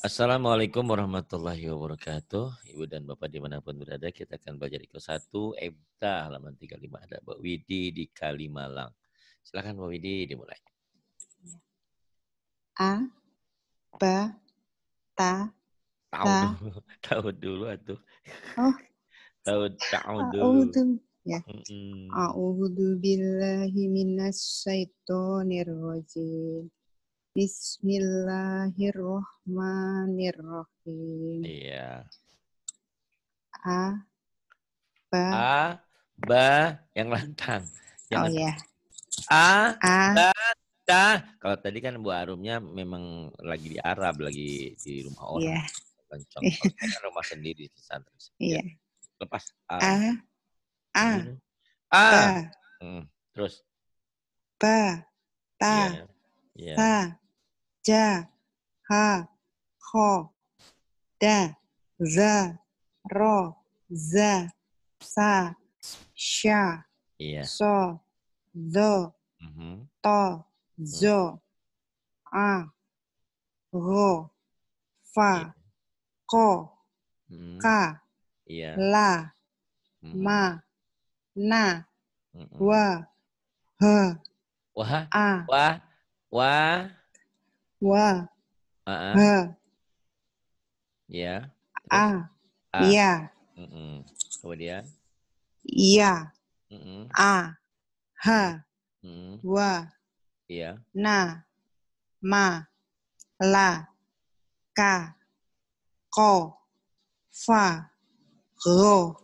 Assalamualaikum warahmatullahi wabarakatuh. Ibu dan Bapak dimanapun berada, kita akan belajar IKO 1, EBTA, halaman 35. Ada Mbak Widi di Kalimalang. Silakan Mbak Widi dimulai. A, B, Ta, Tahu ta. Tahu dulu atuh. Oh. Tahu tahu dulu. Ya. A'udzu billahi minas syaitonir rajim. Bismillahirrohmanirrohim. Iya. A. Ba. A. Ba. Yang lantang. Yang Oh iya. A. A. Ba. Ta. Kalau tadi kan Bu Arumnya memang lagi di Arab, lagi di rumah orang. Iya. Kencang. kan rumah sendiri di sana. Iya. Lepas. A. A. A. A. Ba. Hmm. Terus. Ba. Ta. Yeah. Yeah. Ta ja, ha, kho, da, za, ro, za, iya. sa, sha, yeah. so, do, mm -hmm. to, zo, a, go, fa, ko, mm ka, yeah. la, mm ma, na, wa, ha wa, a, wa, wa, wa, uh -uh. he, ya, A, a, ya, mm -mm. kemudian, iya, mm a, ha, wa, iya, na, ma, la, ka, ko, fa, ro,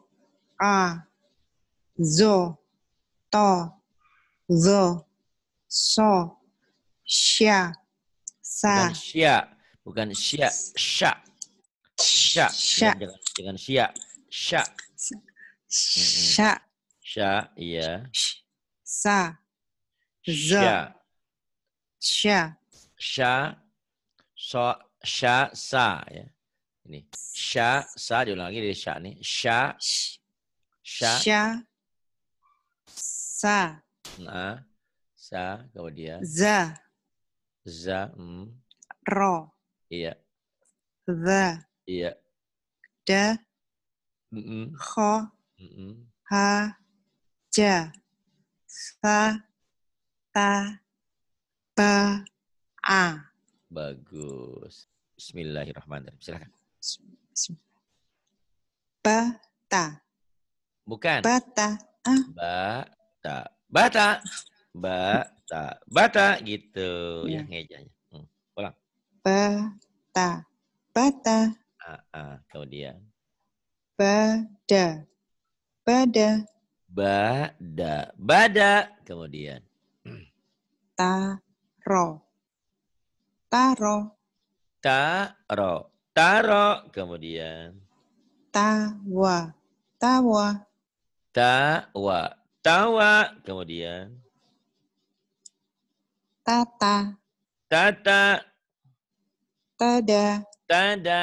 a, zo, to, zo, so, xia sa. Bukan sya. Bukan sya. sha, sha, sya. Jangan, jangan sya. sha, sha, Sya, iya. Sa. sha, sha, sha, So, sha sa. Ya. Ini. sha sa. Diulang lagi dari sya ini, sha, sha, Sya. Sa. Nah, sa. Kemudian. Za. Za. m Ro. Iya. The. Iya. Da. Mm -mm. Kho. Mm -mm. Ha. Ja. Sa. Ta. Ba. A. Bagus. Bismillahirrahmanirrahim. Silakan. Bata. Bukan. Bata. Ah. Bata. Bata. Bata. Bata gitu ya, ya ngejanya. Hmm. Ulang. Bata. Bata. Ah, ah, kemudian. Bada. Bada. Bada. Bada. Kemudian. Taro. Taro. Taro. Taro. Kemudian. Tawa. Tawa. Tawa. Tawa. Kemudian. Tata. Tata. Tada. Tada.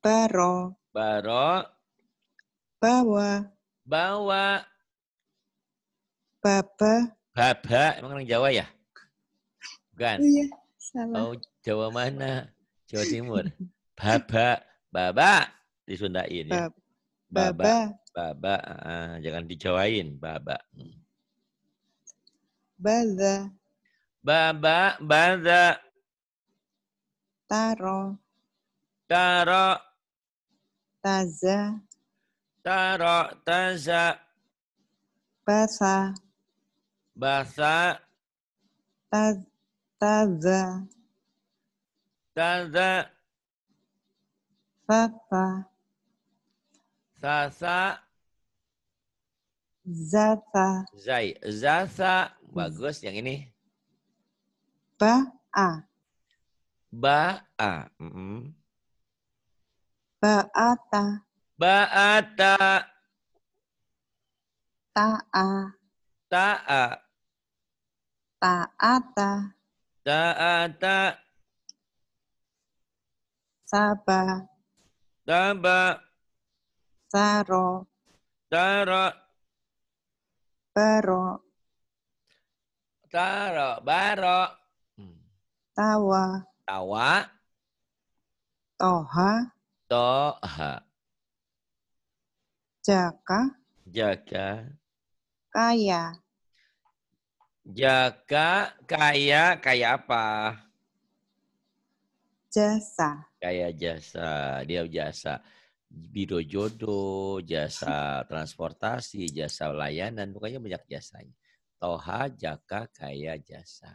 Baro. Baro. Bawa. Bawa. Baba. Baba. Emang orang Jawa ya? Bukan. Iya, salah. Oh, Jawa mana? Jawa Timur. Baba. Baba. Disundain ya. Baba. Baba. Baba. Ah, ah. jangan dijawain. Baba. Hmm. Baza. Baba, baza. Taro. Taro. Taza. Taro, taza. Basa. Basa. Taz, taza. Taza. Sasa. Sasa. Zasa. Zai. Zasa. Bagus yang ini. Ba A. Ba A. Mm -hmm. Baata. Baata. Ta'a. Ta'a. Ta'ata. Ta'ata. Saba. Saba. Saro. Saro. Baro. ba baro. Tawa. Tawa. Toha. Toha. Jaka. Jaka. Kaya. Jaka kaya kaya apa? Jasa. Kaya jasa. Dia jasa biro jodoh, jasa transportasi, jasa layanan, pokoknya banyak jasanya. Toha, jaka, kaya, jasa.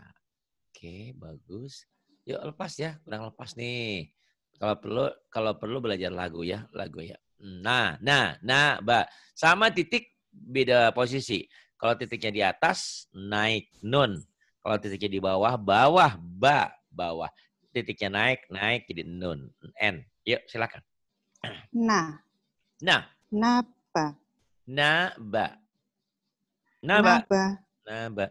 Oke, bagus. Yuk lepas ya, kurang lepas nih. Kalau perlu kalau perlu belajar lagu ya, lagu ya. Nah, nah, nah, Mbak. Sama titik beda posisi. Kalau titiknya di atas naik nun. Kalau titiknya di bawah bawah ba bawah. Titiknya naik naik jadi nun n. Yuk silakan. Nah. Nah. Napa. Naba. Naba. Naba. Naba.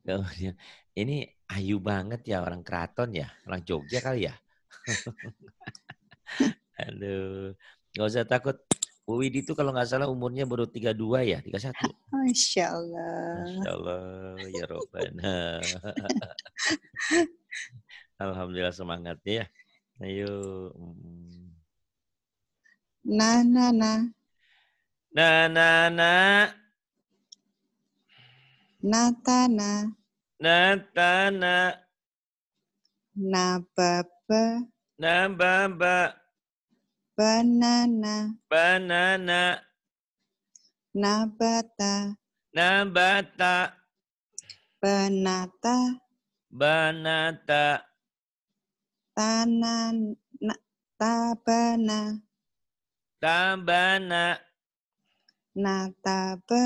Kemudian ini ayu banget ya orang keraton ya, orang Jogja kali ya. Halo, nggak usah takut. Bu Widi itu kalau nggak salah umurnya baru 32 ya, 31. Masya Allah. Masya Allah, ya Robbana. Alhamdulillah semangat ya. Ayo. Nah, nah, nah. Nah, nah, nah. Natana. Natana. Nababa. Nababa. Banana. Banana. Nabata. Nabata. Banata. Banata. Tanan. Na, tabana. Tabana. Nataba.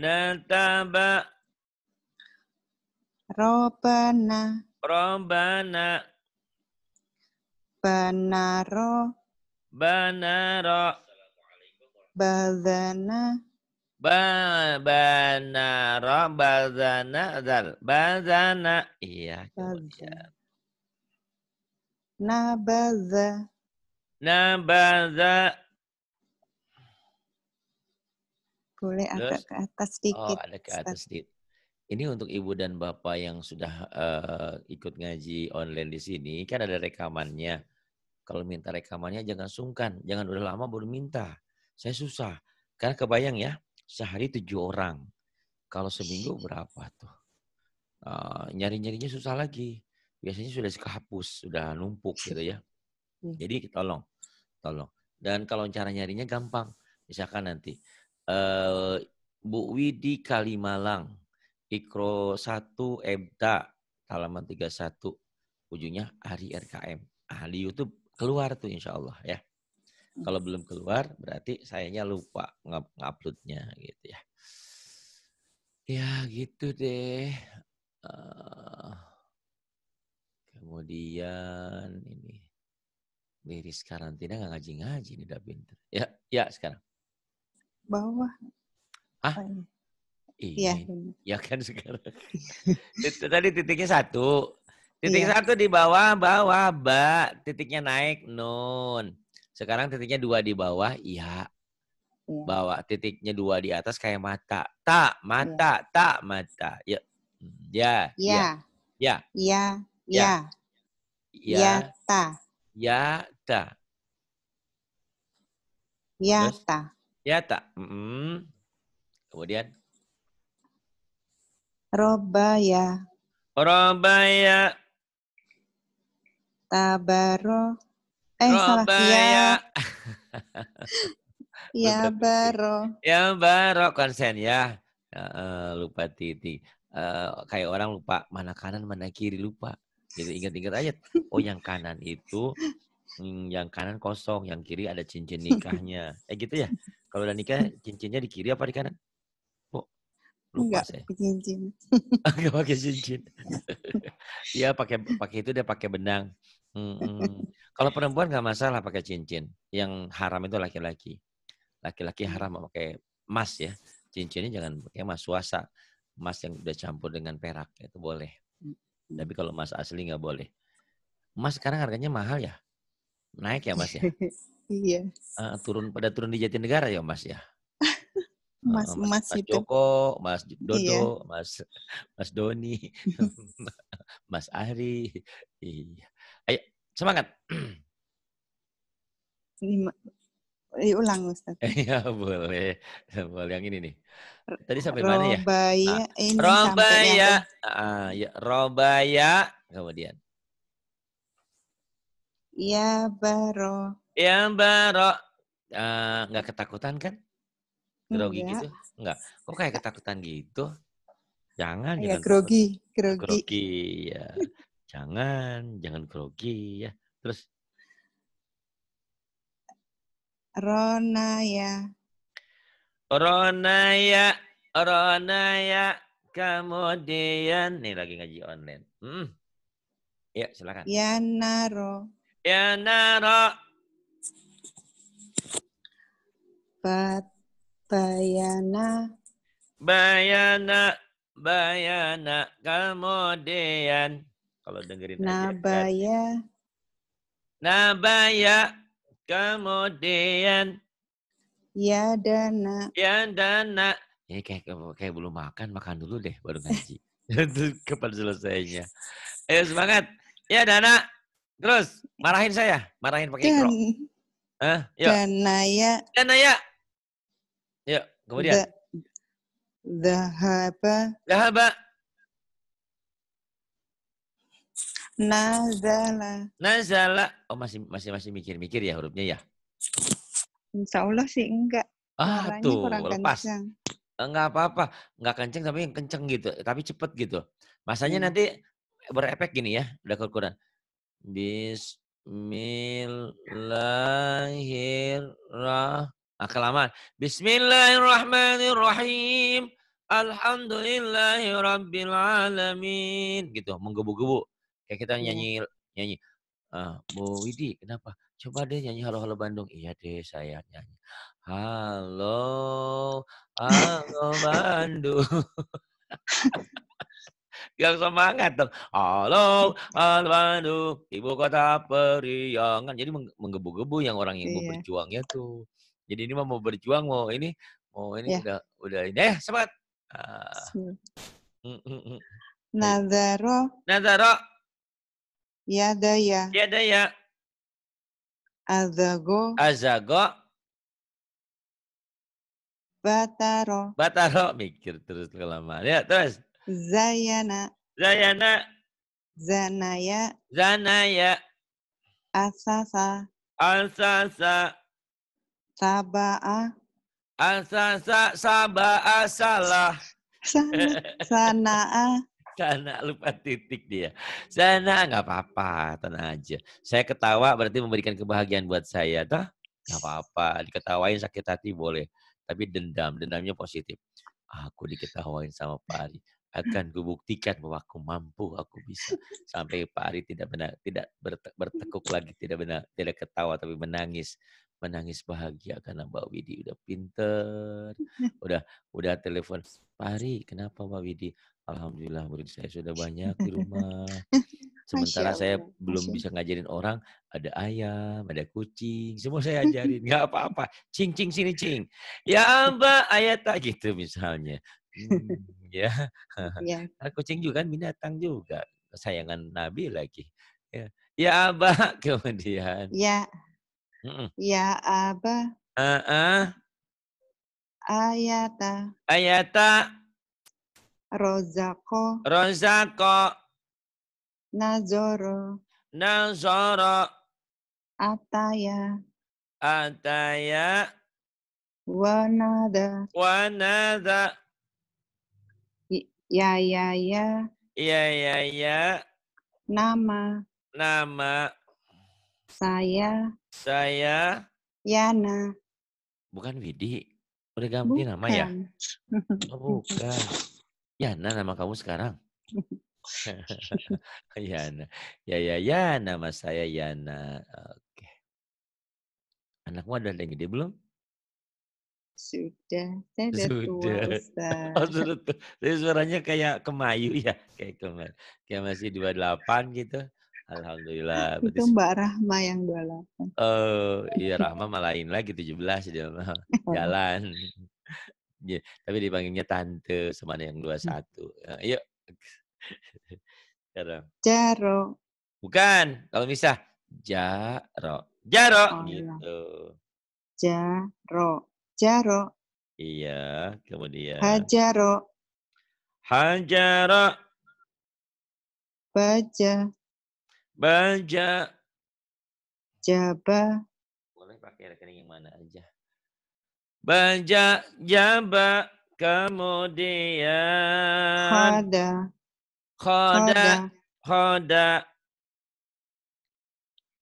Nataba. Robana. Robana. Banaro. Banaro. bazana Ba banaro bazana zal bazana iya nabaza nabaza boleh agak ke atas sedikit. Oh, ada ke atas sedikit. Ini untuk ibu dan bapak yang sudah uh, ikut ngaji online di sini, kan ada rekamannya. Kalau minta rekamannya jangan sungkan, jangan udah lama baru minta. Saya susah. Karena kebayang ya, sehari tujuh orang. Kalau seminggu berapa tuh? Uh, nyari-nyarinya susah lagi. Biasanya sudah kehapus, sudah numpuk gitu ya. Iya. Jadi tolong, tolong. Dan kalau cara nyarinya gampang. Misalkan nanti, uh, Bu Widi Kalimalang, Ikro 1 Ebda halaman 31 ujungnya hari RKM. Ahli YouTube keluar tuh insya Allah ya. Kalau hmm. belum keluar berarti sayanya lupa nguploadnya gitu ya. Ya gitu deh. Eh, kemudian ini Miris karantina nggak ngaji-ngaji nih udah pinter. Ya, ya sekarang. Bawah. Ah? Iya. Ya kan sekarang. Iya. Tadi titiknya satu. Titik iya. satu di bawah, bawah, ba. Titiknya naik, nun. Sekarang titiknya dua di bawah, iya. iya. Bawa titiknya dua di atas kayak mata. Tak, iya. mata, iya. tak, mata. Ya. Ya. Ya. Ya. Ya. Ya. Ya. Ya, ta. Ya, ta. Ya, ta. Ya, ta. Mm -hmm. Kemudian Robaya. Robaya. Tabaro. Eh, Robaya. salah. Ya. ya baro. Ya baro konsen ya. Uh, lupa titik. Uh, eh, kayak orang lupa mana kanan mana kiri lupa. Jadi gitu, ingat-ingat aja. Oh yang kanan itu hmm, yang kanan kosong, yang kiri ada cincin nikahnya. Eh gitu ya. Kalau udah nikah cincinnya di kiri apa di kanan? Enggak, pakai cincin. Enggak pakai cincin. Iya pakai pakai itu dia pakai benang. Hmm. Kalau perempuan nggak masalah pakai cincin. Yang haram itu laki-laki. Laki-laki hmm. haram pakai emas ya. Cincinnya jangan pakai emas suasa. Emas yang udah campur dengan perak itu boleh. Hmm. Tapi kalau emas asli nggak boleh. Emas sekarang harganya mahal ya. Naik ya mas ya. Iya. Uh, turun pada turun di Jatinegara ya mas ya. Mas, uh, mas, mas, Joko, Mas iya. Dodo, iya. Mas Mas Doni, Mas Ari. Iya. Ayo semangat. Lima. Ulang Ustaz. Iya boleh, boleh yang ini nih. Tadi sampai Robaya, mana ya? Robaya, nah, ah, ini iya, Robaya, iya, ah, ya, Robaya, kemudian. Ya baro. Ya baro, nggak ketakutan kan? grogi enggak. Iya. gitu? Enggak. Kok kayak ketakutan gitu? Jangan, ya, jangan. Grogi, grogi. Grogi, ya. jangan, jangan grogi ya. Terus rona rona ya ya rona ya kemudian nih lagi ngaji online. Hmm. Ya, silakan. ya naro ya naro Bat Bayana. Bayana. Bayana. Kemudian. Kalau dengerin Nabaya. aja. Nabaya. Nabaya. Kemudian. ya Dana, ya Dana. Ini kayak, kayak belum makan, makan dulu deh baru ngaji. Kepada selesainya? Ayo semangat. Ya Dana. Terus marahin saya, marahin pakai Dan, Eh, yuk. Danaya. Danaya. Kemudian. Zahaba. Zahaba. Nazala. Nazala. Oh masih masih masih mikir-mikir ya hurufnya ya. Insya Allah sih enggak. Ah Caranya tuh lepas. Kenceng. Enggak apa-apa. Enggak kenceng tapi yang kenceng gitu. Tapi cepet gitu. Masanya hmm. nanti berefek gini ya. Udah kekurangan. Bismillahirrahmanirrahim. Ah, kelamaan. Bismillahirrahmanirrahim. Alhamdulillahi rabbil alamin. Gitu, menggebu-gebu. Kayak kita iya. nyanyi nyanyi. Ah, Bu Widi, kenapa? Coba deh nyanyi Halo Halo Bandung. Iya deh, saya nyanyi. Halo, halo Bandung. yang semangat dong. Halo, halo Bandung, ibu kota periangan. Jadi menggebu-gebu yang orang ibu iya. berjuangnya tuh. Jadi ini mau berjuang, mau ini, mau ini yeah. udah udah ini. Eh, sempat. Ah. Hmm, hmm, hmm. iya. Nazaro. Nazaro. Ya daya. Ya daya. Ya. Azago. Azago. Bataro. Bataro. Mikir terus kelamaan. Ya, terus. Zayana. Zayana. Zanaya. Zanaya. Asasa. Asasa. Saba'a. Asa sa, saba'a salah. Sana, sana'a. Sana lupa titik dia. Sana nggak apa-apa, tenang aja. Saya ketawa berarti memberikan kebahagiaan buat saya, toh? Nggak apa-apa, diketawain sakit hati boleh. Tapi dendam, dendamnya positif. Aku diketawain sama Pari Ari akan kubuktikan bahwa aku mampu, aku bisa. Sampai Pak Ari tidak benar, tidak bertekuk lagi, tidak benar, tidak ketawa tapi menangis menangis bahagia karena Mbak Widi udah pinter, udah udah telepon Pari, kenapa Mbak Widi? Alhamdulillah murid saya sudah banyak di rumah. Sementara saya belum bisa ngajarin orang, ada ayam, ada kucing, semua saya ajarin, nggak apa-apa. Cing cing sini cing. Ya Mbak, ayat tak gitu misalnya. Hmm, ya. ya. kucing juga kan binatang juga, kesayangan Nabi lagi. Ya, ya Mbak, kemudian. Ya. Ya Aba. uh Ayata. Ayata. Rozako. Rozako. Nazoro. Nazoro. Ataya. Ataya. Wanada. Wanada. Ya ya ya. Ya ya ya. Nama. Nama. Saya. Saya. Yana. Bukan Widi. Udah ganti bukan. nama ya? Oh, bukan. Yana nama kamu sekarang. Yana. Ya ya ya nama saya Yana. Oke. Anakmu ada yang gede belum? Sudah, saya sudah, sudah. tua, Oh, sudah tua. Jadi suaranya kayak kemayu ya, kayak kemayu. Kayak masih 28 gitu. Alhamdulillah. Itu Mbak Rahma yang 28. Oh, iya Rahma malah lain lagi 17 belas Jalan. ya, tapi dipanggilnya tante sama yang dua satu. Iya, Jaro. Jaro. Bukan, kalau bisa Jaro. Jaro oh, iya. gitu. Jaro. Jaro. Iya, kemudian Hajaro. Hajaro. Baja. Baja. Jaba. Boleh pakai rekening yang mana aja. Baja, jaba, kemudian. Khoda. Khoda. Khoda.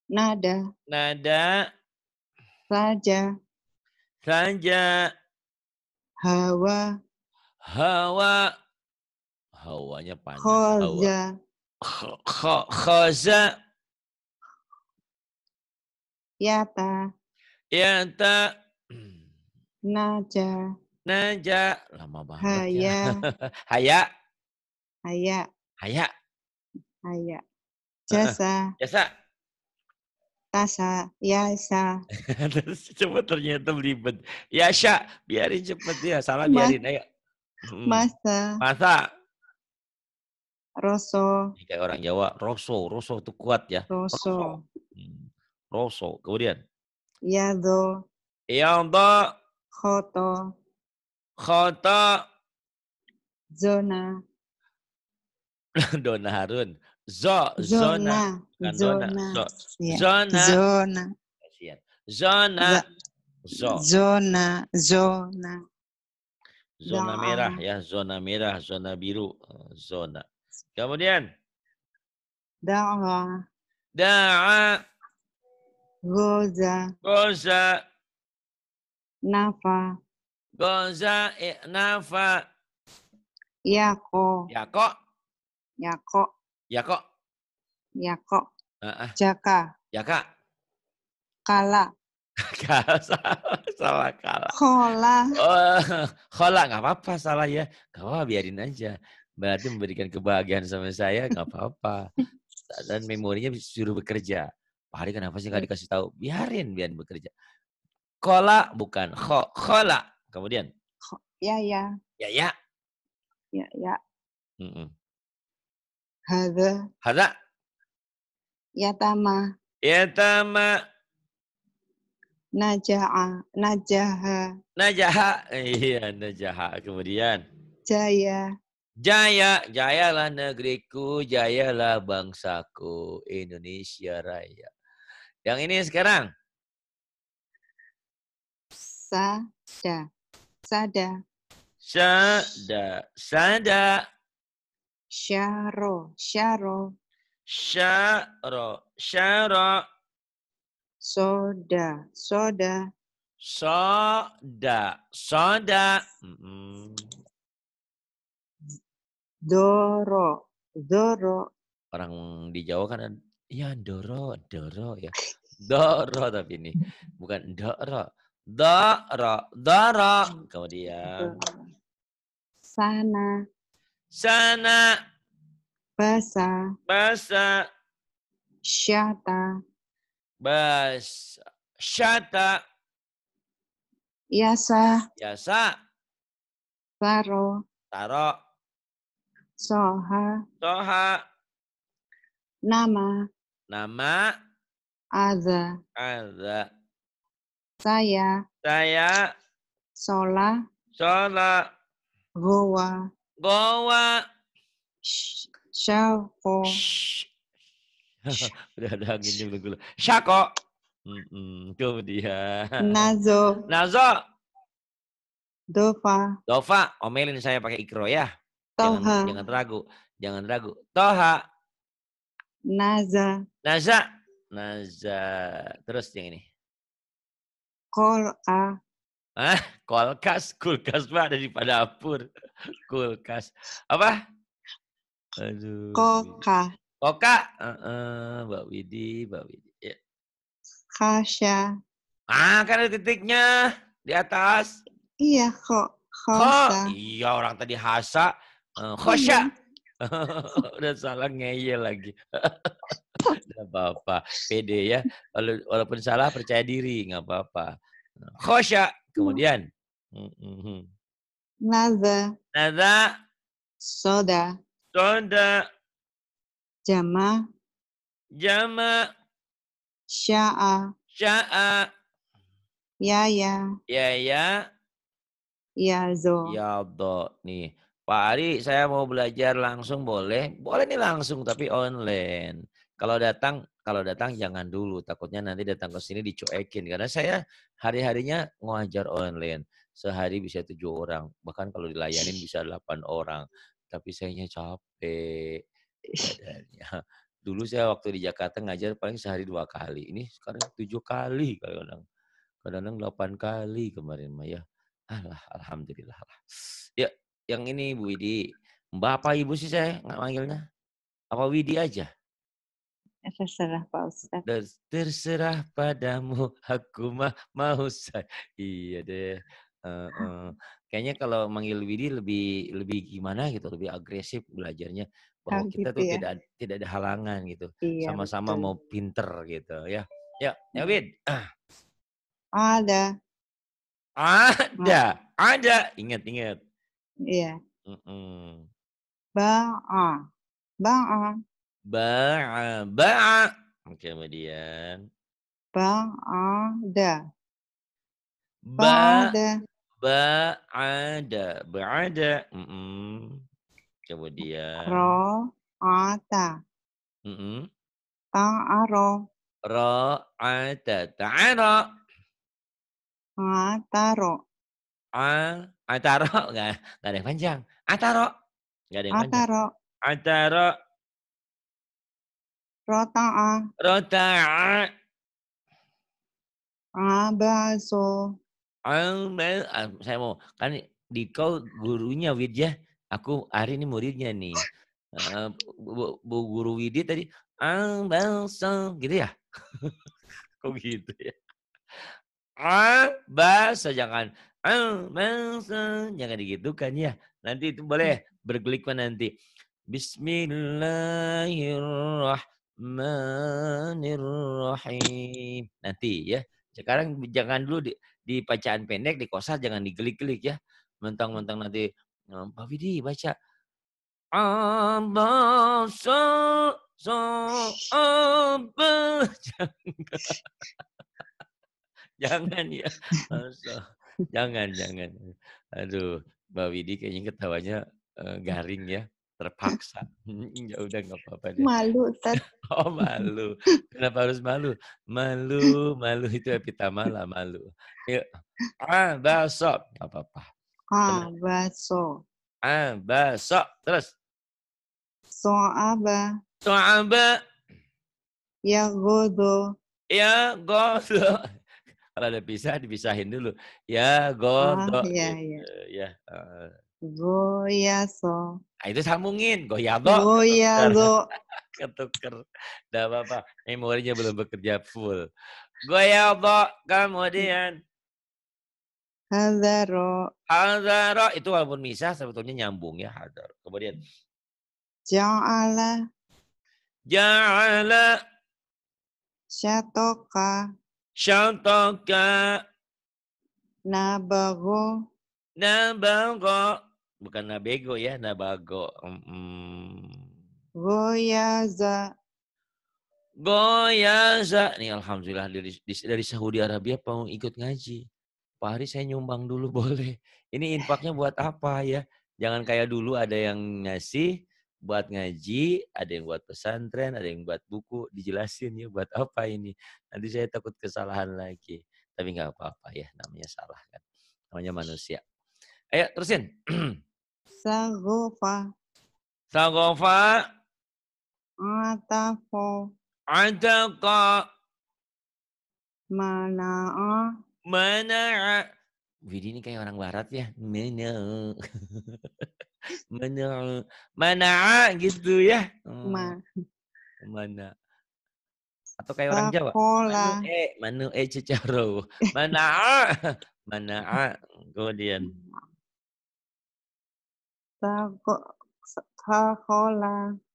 Nada. Nada. Saja. Saja. Hawa. Hawa. Hawanya panas. Khoda. Hawa. Khaza. Yata. Yata. Naja. Naja. Lama banget ya. Haya. ya. Haya. Haya. Haya. Haya. Jasa. Jasa. Tasa. Yasa. Coba ternyata ya Yasha. Biarin cepet ya. Salah biarin. Ayo. Hmm. Masa. Masa. Rosso. Kayak orang Jawa, rosso, rosso itu kuat ya. Rosso. Rosso. Hmm, Kemudian? Yado. Yado. Khoto. Khoto. Zona. Dona Harun. Zo, zona. Zona. Iya. Zona. Zona. Zona. Zona. Zona. Zona. Zona. Zona. Zona merah ya, zona merah, zona biru, zona. Kemudian da'a da'a goza goza nafa goza nafa yako yako yako yako yako uh, uh. jaka jaka kala Kala, salah, salah kala. Kola. Oh, kola nggak apa-apa salah ya. Gak apa biarin aja berarti memberikan kebahagiaan sama saya nggak apa-apa dan memorinya disuruh bekerja Pak Hari kenapa sih nggak iya. dikasih tahu biarin biarin bekerja kola bukan kho kola kemudian ya ya ya ya ya ya mm -mm. hada hada yatama yatama najaha najaha najaha iya najaha kemudian jaya Jaya, jayalah negeriku, jayalah bangsaku, Indonesia Raya. Yang ini sekarang. Sada, sada. Sada, sada. Syaro, syaro. Syaro, syaro. Soda, soda. Soda, soda. Mm -hmm. Doro, Doro. Orang di Jawa kan ya Doro, Doro ya. Doro tapi ini bukan Doro. Doro, Doro. Kemudian sana. Sana. Basa. Basa. Syata. Bas. Syata. Yasa. Yasa. Taro. Taro. Soha. Soha. Nama. Nama. Aza. Aza. Saya. Saya. Sola. Sola. Goa. Goa. Shako. Udah ada anginnya dulu. Syako. shako, Kemudian. Nazo. Nazo. Dofa. Dofa. Omelin saya pakai ikro ya. Toha. Jangan, jangan ragu, jangan ragu. Toha. Naza. Naza. Naza. Terus yang ini. Kol'a. Hah? Kolkas, kulkas mah ada di dapur. Kulkas. Apa? Aduh. Koka. Koka. Uh -uh. Mbak Widi, Mbak Widi. Ya. Kasha. Ah, kan ada titiknya di atas. Iya, kok. Ko. Iya, orang tadi hasa. Eh, oh, iya. Khosya. Udah salah ngeyel lagi. Gak apa-apa. Pede ya. Walaupun salah percaya diri. nggak apa-apa. Nah, Khosya. Kemudian. Naza. nada Soda. Soda. Jama. Jama. Sya'a. Sya'a. Ya ya. Ya ya. Ya zo. Ya do. Nih. Pak Ari, saya mau belajar langsung boleh? Boleh nih langsung, tapi online. Kalau datang, kalau datang jangan dulu. Takutnya nanti datang ke sini dicuekin. Karena saya hari-harinya ngajar online. Sehari bisa tujuh orang. Bahkan kalau dilayanin bisa delapan orang. Tapi sayanya capek. Badannya. Dulu saya waktu di Jakarta ngajar paling sehari dua kali. Ini sekarang tujuh kali kadang-kadang. kalau kadang delapan kali kemarin Maya. Alah, alhamdulillah Ya, yang ini Bu Widi. Bapak Ibu sih saya nggak manggilnya. Apa Widi aja? Ya, terserah Pak Ustaz. terserah padamu aku mah mau saya. Iya deh. Uh, uh. Kayaknya kalau manggil Widi lebih lebih gimana gitu, lebih agresif belajarnya bahwa ah, kita gitu tuh ya? tidak tidak ada halangan gitu. Iya, Sama-sama iya, mau pinter gitu ya. Ya, ya hmm. Wid. Uh. Ada. Ada, ada. Ingat, ingat. Iya. Ba'a. Ba'a. Ba'a. Ba'a. Kemudian. Ba'ada. Ba'ada. Ba'ada. Ba'ada. Mm -mm. Kemudian. Ro'ata. Mm -mm. Ta'aro. Ro'ata. Ta'aro. Ataro. A. Ataro nggak nggak ada yang panjang. Ataro nggak ada yang panjang. Ataro. Ataro. Rota'a. Rota'a. Abaso. Ah, saya mau kan di kau gurunya Widya. Aku hari ini muridnya nih. Eh, bu, bu, guru Widya tadi abaso gitu ya. Kok gitu ya? Abaso jangan Jangan ya, digitukan ya. Nanti itu boleh hmm. bergelikman nanti. Bismillahirrahmanirrahim. Nanti ya. Sekarang jangan dulu di, di bacaan pendek di kosa jangan digelik-gelik ya. Mentang-mentang nanti Pak nah, Widi baca so jangan ya jangan, jangan. Aduh, Mbak Widi kayaknya ketawanya uh, garing ya, terpaksa. Hmm, ya udah nggak apa-apa deh. Malu, ter oh, malu. Kenapa harus malu? Malu, malu itu epitama lah, malu. Yuk. Ah, baso. Nggak apa-apa. Ah, baso. Ah, baso. Terus. So'aba. So'aba. Ya godo. Ya godo. Kalau ada pisah dipisahin dulu. Ya go do. Ah, iya, gitu, iya. Ya. Uh, so Nah, itu sambungin, ya do Ketuker. Tidak apa-apa, memorinya belum bekerja full. do kemudian. Hazaro. Hazaro, itu walaupun misah sebetulnya nyambung ya, hazaro. Kemudian. Ja'ala. Ja'ala. Syatoka. Shantaka. nabago nabago bukan nabego ya nabago goyaza goyaza nih alhamdulillah dari, dari Saudi Arabia mau ikut ngaji Pak Hari saya nyumbang dulu boleh ini infaknya buat apa ya jangan kayak dulu ada yang ngasih buat ngaji, ada yang buat pesantren, ada yang buat buku, dijelasin ya buat apa ini. Nanti saya takut kesalahan lagi. Tapi nggak apa-apa ya, namanya salah kan. Namanya manusia. Ayo terusin. Sagofa. Sagofa. Atafo. mana Mana'a. Mana'a. Widi ini kayak orang barat ya. Mana'a. mana mana gitu ya hmm. Ma. mana atau kayak orang Jawa mana eh mana eh e cecaro mana mana kemudian takola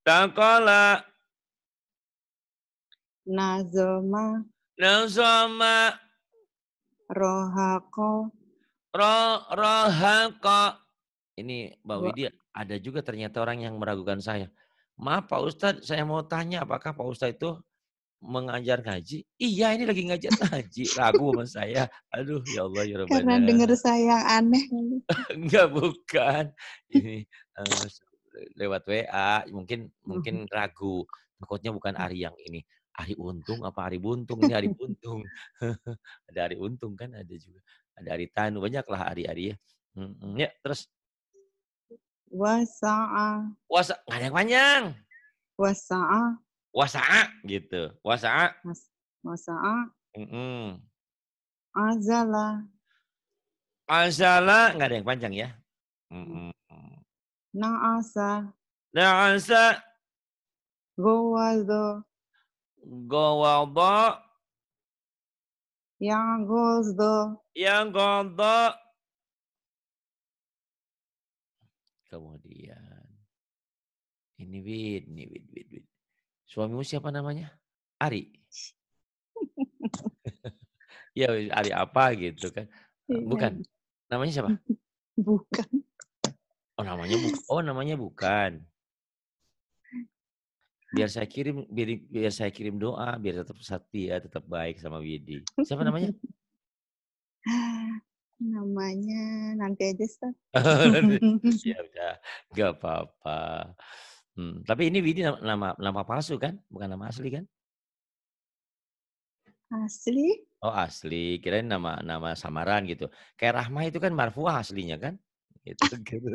takola nazoma nazoma rohako ro rohako ini Mbak Widi ada juga ternyata orang yang meragukan saya. Maaf Pak Ustadz, saya mau tanya apakah Pak Ustadz itu mengajar ngaji? Iya, ini lagi ngajar ngaji. Ragu sama saya. Aduh, ya Allah, ya Rabbana. Karena dengar saya yang aneh. Enggak, bukan. Ini uh, lewat WA, mungkin mungkin ragu. Takutnya bukan Ari yang ini. Hari Untung apa hari Buntung? Ini Ari Buntung. ada hari Untung kan ada juga. Ada Ari Tanu, banyaklah hari-hari ya. Hmm, ya, terus Wasa'a. Wasa yang panjang Wasa'a. Wasa'a gitu. Wasa'a. Wasa'a. Mm -mm. Azala. Azala nggak ada yang panjang ya. Mm -mm. Naasa. Naasa. Gowado. Gowado. Yang gozdo Yang goldo. kemudian ini Wid, ini Wid, Wid, Wid. Suamimu siapa namanya? Ari. ya Ari apa gitu kan? Eh, iya. Bukan. Namanya siapa? Bukan. Oh namanya bu oh namanya bukan. Biar saya kirim biar, biar saya kirim doa biar tetap setia tetap baik sama Widi. Siapa namanya? Namanya nanti aja, Ustaz. ya udah, nggak apa-apa. Hmm, tapi ini Widi nama nama palsu kan? Bukan nama asli kan? Asli? Oh, asli. Kirain nama nama samaran gitu. Kayak Rahma itu kan marfuah aslinya kan? Gitu, gitu.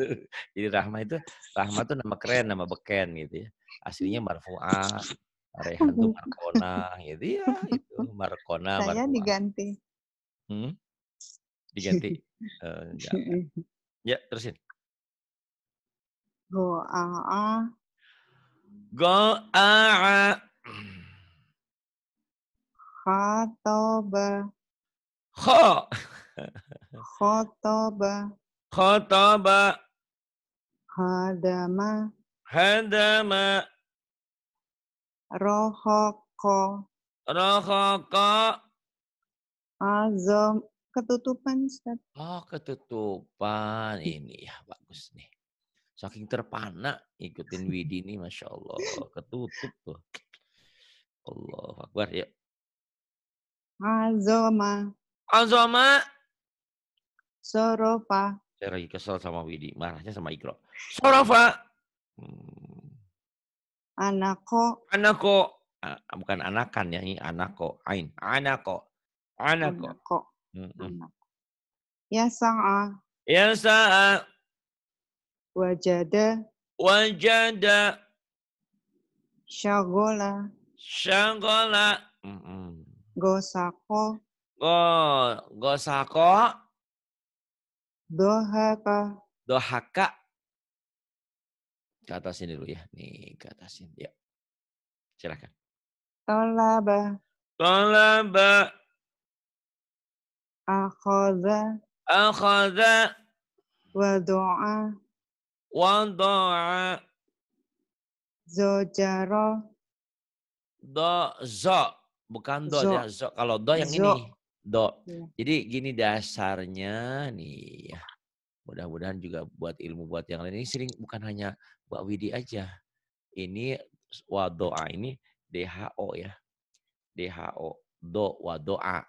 Jadi Rahma itu Rahma tuh nama keren, nama beken gitu ya. Aslinya marfuah. Rehan tuh Markona gitu ya, itu Markona. Saya marfuah. diganti. Hmm? diganti uh, ya terusin go a a go a a khotaba kho khotaba khotaba hadama hadama rohoko rohoko azam ketutupan Ustaz. Oh, ketutupan iya. ini ya bagus nih. Saking terpana ikutin Widi nih Masya Allah. Ketutup tuh. Allah Akbar ya. Azoma. Azoma. Sorofa. Saya lagi kesel sama Widi. Marahnya sama Ikro. Sorofa. Hmm. Anako. Anako. bukan anakan ya. Ini anako. Ain. Anako. Anako. Anako. Ya sa'a Ya sa'a wajada wajada syagola syagola gosako go gosako dohaka dohaka ke dulu ya. Nih, ke sini. Ya. Silakan. Tolaba. Tolaba akhadha akhadha wa du'a zojara do zo bukan do, zo. Ya, zo. kalau do yang ini do iya. jadi gini dasarnya nih ya. mudah-mudahan juga buat ilmu buat yang lain ini sering bukan hanya Mbak Widi aja ini wadoa ini DHO ya DHO do wadoa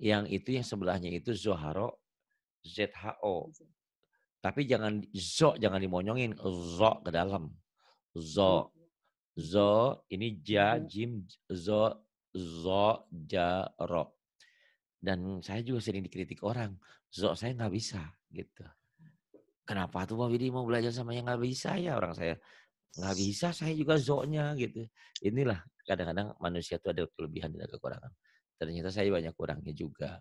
yang itu yang sebelahnya itu Zoharo ZHO. Tapi jangan zo jangan dimonyongin zo ke dalam. Zo. Iya. Zo ini ja iya. jim zo zo ja ro. Dan saya juga sering dikritik orang, zo saya nggak bisa gitu. Kenapa tuh Pak Widi mau belajar sama yang nggak bisa ya orang saya? Nggak bisa saya juga zo-nya gitu. Inilah kadang-kadang manusia itu ada kelebihan dan ada kekurangan ternyata saya banyak kurangnya juga.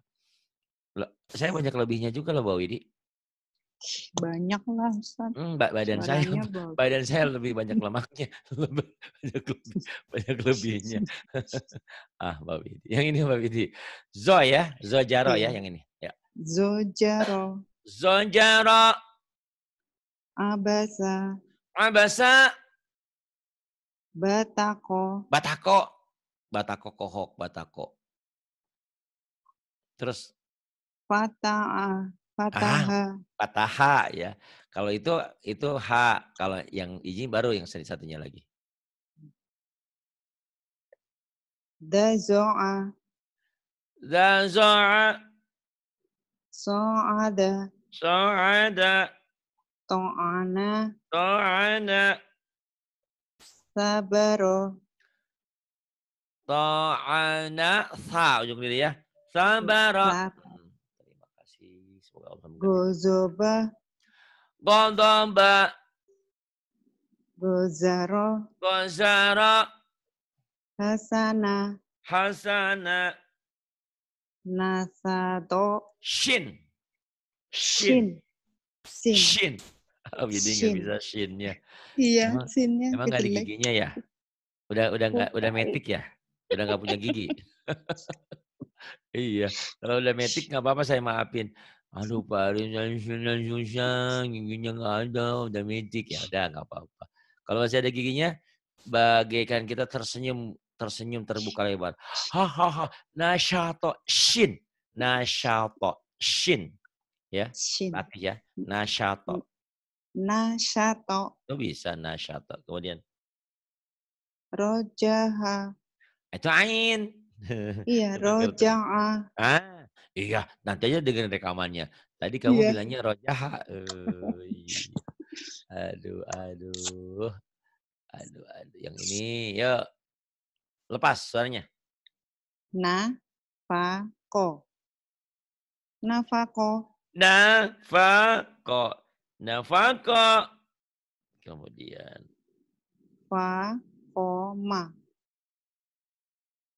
Saya banyak lebihnya juga loh, Mbak Widi. Banyak lah, Ustaz. Hmm, badan Sebenarnya saya bagus. badan saya lebih banyak lemaknya, banyak, lebih, banyak lebihnya. ah, Mbak Widi. Yang ini Mbak Widi. Zo ya, Zo Jaro ya iya. yang ini. Ya. Zo Jaro. Zo Jaro. Abasa. Abasa. Batako. Batako. Batako kohok, Batako. Terus fataha ah, Fataha. Ah, fataha ya. Kalau itu itu H. Kalau yang izin baru yang satunya lagi. Dazo'a. Dazo'a. So'ada. So'ada. To'ana. To'ana. Sabaro. To'ana. Sa ujung diri ya. Sabara. Hmm, terima kasih. Semoga Allah Gozoba. Gondomba. Gozaro. Gozaro. Hasana. Hasana. Nasado. Shin. Shin. Shin. Shin. Oh, jadi nggak bisa shinnya. Iya, shinnya. Emang nggak di giginya ya? Udah udah nggak udah metik ya? Udah nggak punya gigi. Iya, kalau udah metik nggak apa-apa saya maafin. Aduh Pak Arin, susah, giginya nggak ada, udah metik. Ya udah nggak apa-apa. Kalau masih ada giginya, bagaikan kita tersenyum, tersenyum terbuka lebar. Hahaha, nasyato shin, nasyato shin. Ya, shin. Mati ya, nasyato. Nasyato. Itu bisa nasyato. Kemudian. Rojaha. Itu ain. Iya, rojaah. Ah, iya. Nanti aja dengan rekamannya. Tadi kamu iya. bilangnya rojaah. aduh, aduh. Aduh, aduh. Yang ini, yuk. Lepas suaranya. Na, fa, ko. Na, fa, ko. Kemudian. Fa, ko, ma.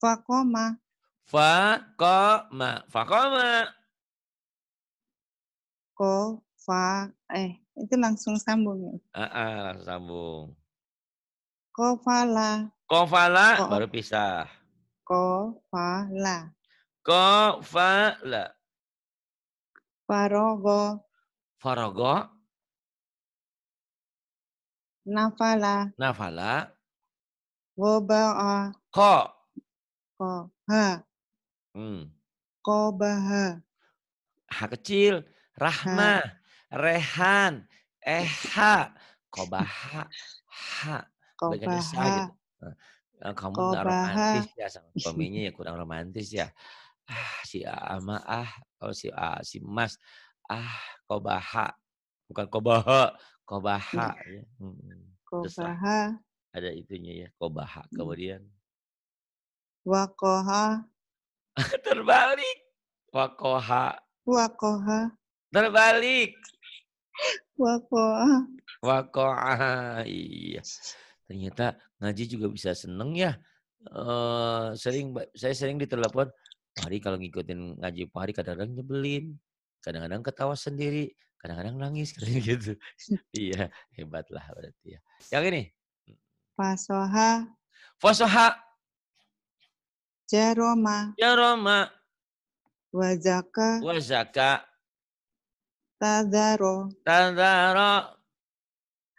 Fakoma. Fakoma. Fakoma. Ko, fa, eh. Itu langsung sambung ya? Ah, ah langsung sambung. Kofala. Kofala Ko. baru pisah. Kofala. Kofala. Farogo. Farogo. Nafala. Nafala. Woba'a. Ko. Ko ha, Hmm. baha ha kecil. Rahma. Ha. Rehan. Eha. baha Ha. baha Gitu. Nah, eh, kamu nggak romantis ya sama suaminya ya kurang romantis ya. Ah, si Ama ah, oh, si ah, si Mas ah, ko baha Bukan ko baha iya. ya. Hmm. hmm ko baha ada itunya ya, ko baha iya. Kemudian Wakoha. Terbalik. Wakoha. Wakoha. Terbalik. Wakoha. Wakoha. Iya. Ternyata ngaji juga bisa seneng ya. Uh, sering saya sering ditelepon Hari kalau ngikutin ngaji Pak Hari kadang-kadang nyebelin, kadang-kadang ketawa sendiri, kadang-kadang nangis kadang gitu. iya, Hebatlah berarti ya. Yang ini. Fasoha. Fasoha Jaroma. Jaroma. Wazaka. Wazaka. Tadaro. Tadaro.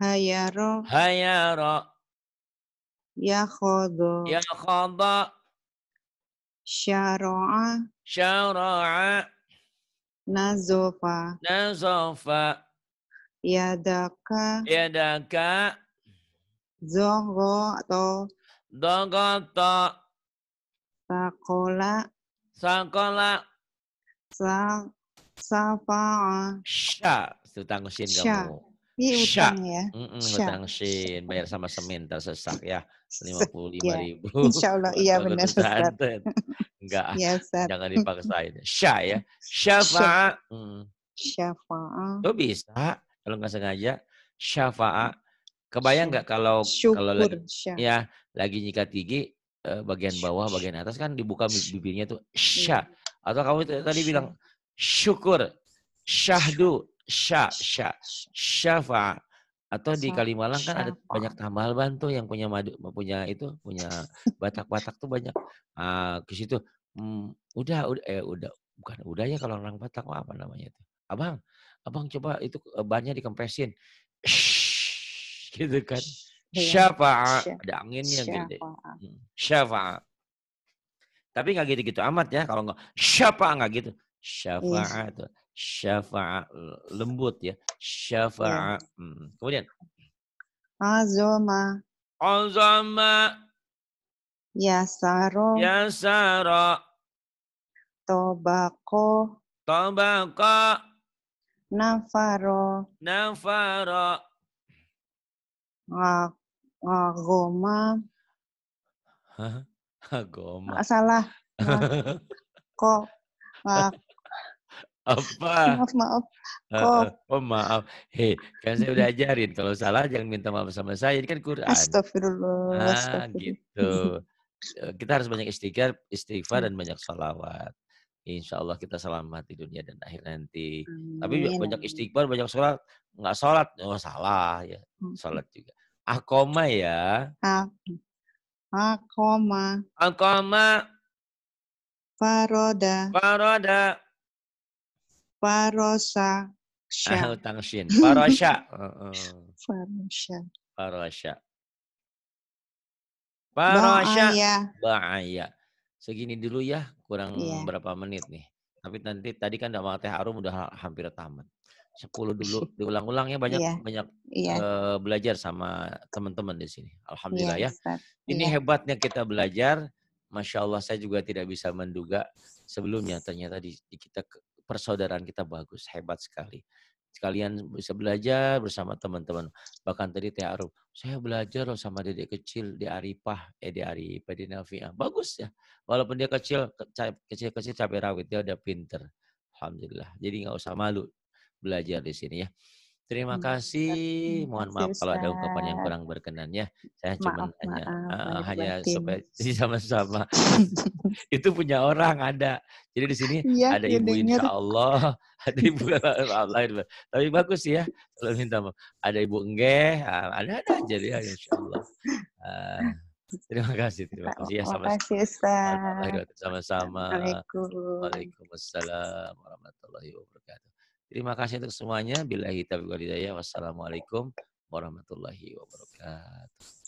Hayaro. Hayaro. Yakhodo. Yakhodo. Syara'a. Syara'a. Nazofa. Nazofa. Yadaka. Yadaka. Zogo atau. Dogoto. Sakola. Sakola. Sa Safa. Sya. Itu tangsin sin kamu. Ini Sya. ya. Mm -mm, utang sin. Bayar sama semen tersesak ya. 55 lima ya. ribu. Insya Allah. Iya benar Ustaz. Enggak. Ya, Ustaz. Jangan dipaksain. Sya ya. Syafa'a. Hmm. tuh Itu bisa. Kalau nggak sengaja. Syafa'a. Kebayang nggak kalau Syukur, kalau lagi, ya lagi nyikat gigi Eh, bagian bawah, bagian atas kan dibuka bibirnya tuh sya. Hmm. Atau kamu tadi bilang syukur, syahdu, sya, sya, syafa. Atau di Kalimalang kan ada banyak tambal bantu yang punya madu, punya itu, punya batak-batak tuh banyak. Ah, ke situ, hmm, udah, udah, eh, udah, bukan udah ya kalau orang batak apa namanya itu. Abang, abang coba itu eh, bannya dikempresin. Shh, gitu kan. Iya. Syafa'a. Ada anginnya yang gede. Syafa'a. Tapi nggak gitu-gitu amat ya. Kalau nggak syafa'a nggak gitu. Syafa'a itu. Syafa'a. Lembut ya. Iya. Syafa'a. Hmm. Kemudian. Azoma. Azoma. Yasaro. Yasaro. Tobako. Tobako. Nafaro. Nafaro agoma, Goma. Hah? Goma. Salah. kok apa maaf maaf kok oh maaf hei kan saya udah ajarin kalau salah jangan minta maaf sama saya ini kan Quran astagfirullah, nah, gitu eh, kita harus banyak istighfar istighfar dan banyak salawat. Insya Allah kita selamat di dunia dan akhir nanti. Amin. Tapi banyak istighfar, banyak sholat, nggak sholat, oh, salah ya, sholat juga. Akoma ya. akoma. Akoma. Paroda. Paroda. Parosa. Ah, utang shin. Parosha. Parosha. -uh. Farosha. Ba'aya. Segini dulu ya, kurang yeah. berapa menit nih. Tapi nanti tadi kan dakwah teh harum udah hampir tamat. Sepuluh dulu diulang-ulang ya banyak yeah. banyak yeah. Iya. Uh, belajar sama teman-teman di sini. Iya, Alhamdulillah yeah, ya. Ini yeah. hebatnya kita belajar. Masya Allah saya juga tidak bisa menduga sebelumnya ternyata di, di kita persaudaraan kita bagus hebat sekali kalian bisa belajar bersama teman-teman. Bahkan tadi Teh Aruf, saya belajar loh sama dedek kecil di Arifah, eh di Arifah, di Nafiah Bagus ya. Walaupun dia kecil, kecil-kecil cabai rawit, dia udah pinter. Alhamdulillah. Jadi nggak usah malu belajar di sini ya. Terima hmm, kasih. Mohon maaf kalau ada ungkapan yang kurang berkenan ya. Saya cuma hanya maaf, uh, hanya supaya sama-sama. itu punya orang ada. Jadi di sini iya, ya, ada ibu ya insya Allah, ada ibu lain. Tapi bagus ya. Kalau minta maaf. Ada ibu Engge, eh, ada ada aja ya insya Allah. Uh, Terima kasih, terima kasih. Ya, sama kasih, Sama-sama. Waalaikumsalam warahmatullahi wabarakatuh. Terima kasih untuk semuanya. Bila hitab Wassalamualaikum warahmatullahi wabarakatuh.